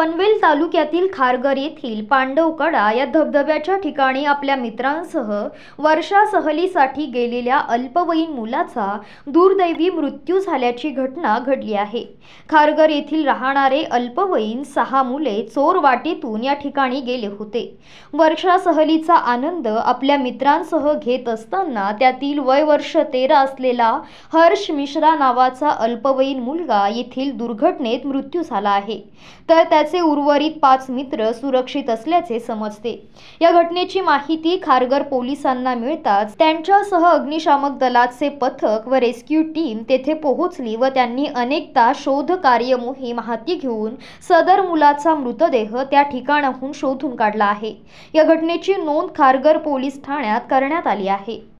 पनवेल तालुक्यातील खारगर येथील पांडवकडा या धबधब्याच्या ठिकाणी आपल्या मित्रांसह वर्षा सहलीसाठी गेलेल्या अल्पवयीन मुलाचा दुर्दैवी मृत्यू झाल्याची घटना घडली आहे खारगर येथील राहणारे अल्पवयीन सहा मुले चोर वाटेतून या ठिकाणी गेले होते वर्षा सहलीचा आनंद आपल्या मित्रांसह घेत असताना त्यातील वय वर्ष तेरा असलेला हर्ष मिश्रा नावाचा अल्पवयीन मुलगा येथील दुर्घटनेत मृत्यू झाला आहे तर त्याचे त्याचे उर्वरित पाच मित्र सुरक्षित असल्याचे समजते या घटनेची माहिती खारगर पोलिसांना मिळताच त्यांच्यासह अग्निशामक दलाचे पथक व रेस्क्यू टीम तेथे पोहोचली व त्यांनी अनेकदा शोध कार्य मोहीम हाती घेऊन सदर मुलाचा मृतदेह त्या ठिकाणाहून शोधून काढला आहे या घटनेची नोंद खारगर पोलीस ठाण्यात करण्यात आली आहे